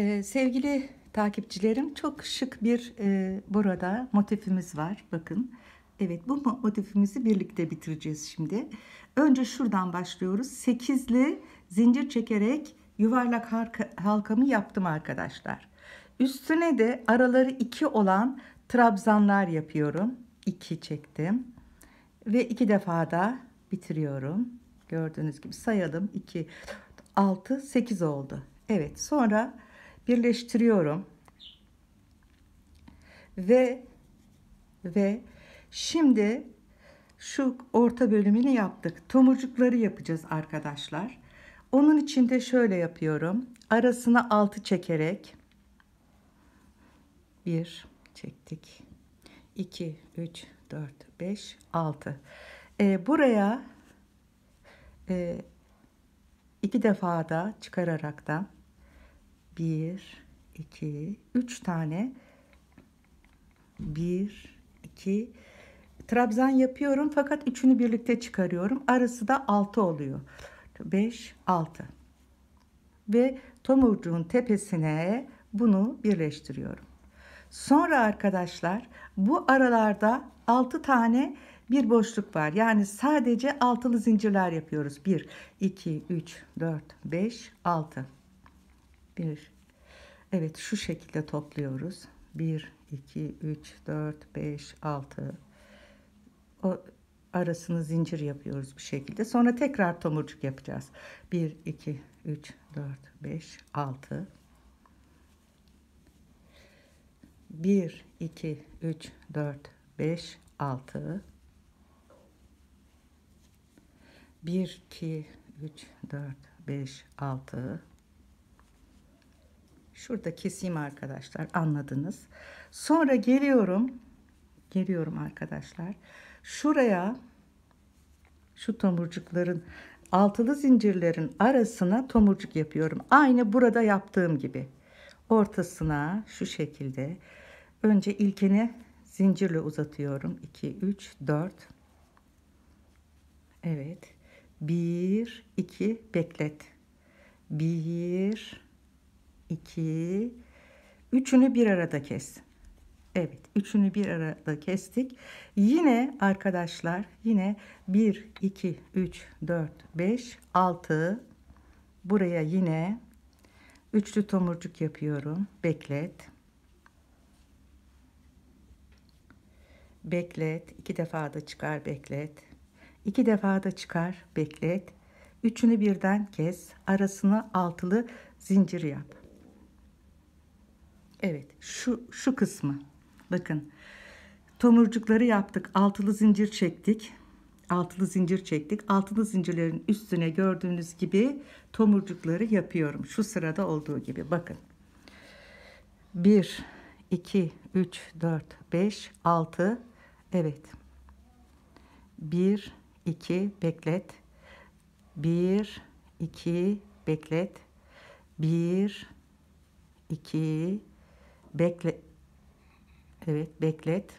Ee, sevgili takipçilerim çok şık bir e, burada motifimiz var bakın. Evet bu motifimizi birlikte bitireceğiz şimdi. Önce şuradan başlıyoruz. Sekizli zincir çekerek yuvarlak halkamı yaptım arkadaşlar. Üstüne de araları iki olan trabzanlar yapıyorum. İki çektim. Ve iki defa da bitiriyorum. Gördüğünüz gibi sayalım. İki, altı, sekiz oldu. Evet sonra birleştiriyorum. Ve ve şimdi şu orta bölümünü yaptık. Tomurcukları yapacağız arkadaşlar. Onun için de şöyle yapıyorum. Arasına altı çekerek bir çektik. 2 3 4 5 6. buraya e, iki defa da çıkararak da 1 2 3 tane 1 2 trabzan yapıyorum fakat üçünü birlikte çıkarıyorum. Arası da 6 oluyor. 5 6 ve tomurcuğun tepesine bunu birleştiriyorum. Sonra arkadaşlar bu aralarda 6 tane bir boşluk var. Yani sadece altılı zincirler yapıyoruz. 1, 2, 3, 4, 5, 6. 1, Evet şu şekilde topluyoruz. 1, 2, 3, 4, 5, 6. O arasını zincir yapıyoruz bu şekilde. Sonra tekrar tomurcuk yapacağız. 1, 2, 3, 4, 5, 6. 1, 2, 3, 4, 5, 6. 1, 2, 3, 4, 5, 6. Şurada keseyim arkadaşlar anladınız. Sonra geliyorum. Geliyorum arkadaşlar. Şuraya şu tomurcukların altılı zincirlerin arasına tomurcuk yapıyorum. Aynı burada yaptığım gibi. Ortasına şu şekilde. Önce ilkini zincirle uzatıyorum. 2, 3, 4. Evet. 1, 2, beklet. 1, 2 üçünü bir arada kes. Evet, üçünü bir arada kestik. Yine arkadaşlar, yine 1 2 3 4 5 6 buraya yine üçlü tomurcuk yapıyorum. Beklet. Beklet. iki defa da çıkar, beklet. İki defa da çıkar, beklet. Üçünü birden kes. Arasına altılı zincir yap. Evet şu, şu kısmı bakın tomurcukları yaptık altılı zincir çektik altılı zincir çektik altılı zincirlerin üstüne gördüğünüz gibi tomurcukları yapıyorum şu sırada olduğu gibi bakın 1 2 3 4 5 6 evet 1 2 beklet 1 2 beklet 1 2 bekle Evet, beklet.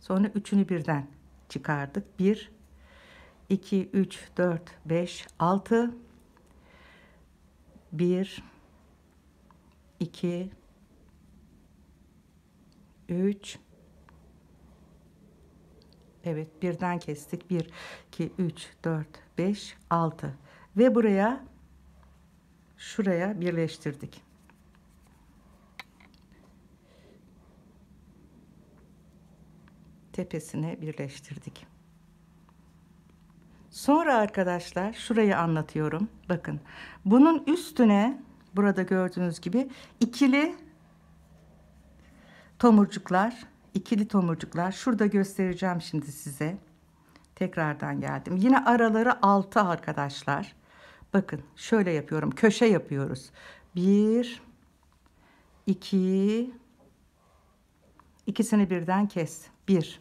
Sonra üçünü birden çıkardık. 1 2 3 4 5 6 1 2 3 Evet, birden kestik. 1 2 3 4 5 6 ve buraya şuraya birleştirdik. tepesine birleştirdik. Sonra arkadaşlar şurayı anlatıyorum. Bakın bunun üstüne burada gördüğünüz gibi ikili tomurcuklar, ikili tomurcuklar. Şurada göstereceğim şimdi size. Tekrardan geldim. Yine araları 6 arkadaşlar. Bakın şöyle yapıyorum. Köşe yapıyoruz. 1 2 ikisini birden kes. 1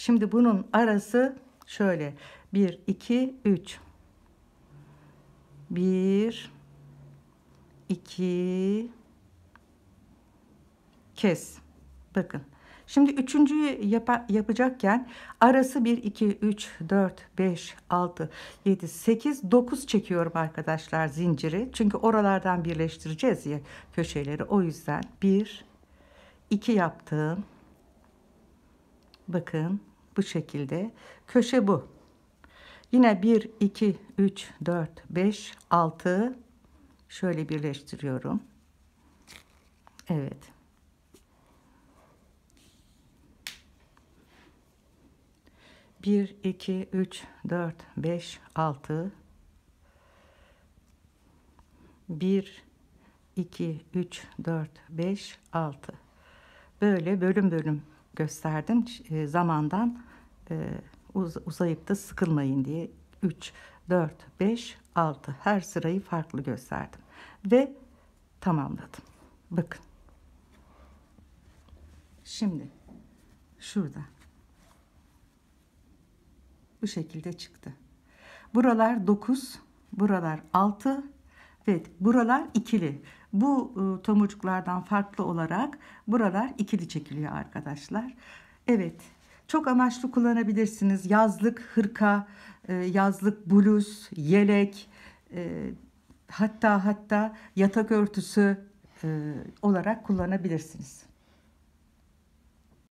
Şimdi bunun arası şöyle. 1, 2, 3. 1, 2, kes. Bakın. Şimdi üçüncüyü yap yapacakken arası 1, 2, 3, 4, 5, 6, 7, 8, 9 çekiyorum arkadaşlar zinciri. Çünkü oralardan birleştireceğiz ya köşeleri. O yüzden 1, 2 yaptım. Bakın bu şekilde. Köşe bu. Yine 1, 2, 3, 4, 5, 6 şöyle birleştiriyorum. Evet. Bir, iki, üç, dört, beş, altı. Bir, iki, üç, dört, beş, altı. Böyle bölüm bölüm gösterdim e, zamandan ee, uz uzayıp da sıkılmayın diye 3, 4, 5, 6 her sırayı farklı gösterdim. Ve tamamladım. Bakın. Şimdi şurada. Bu şekilde çıktı. Buralar 9, buralar 6, evet buralar ikili. Bu e, tomurcuklardan farklı olarak buralar ikili çekiliyor arkadaşlar. Evet çok amaçlı kullanabilirsiniz. Yazlık hırka, e, yazlık bluz, yelek, e, hatta hatta yatak örtüsü e, olarak kullanabilirsiniz.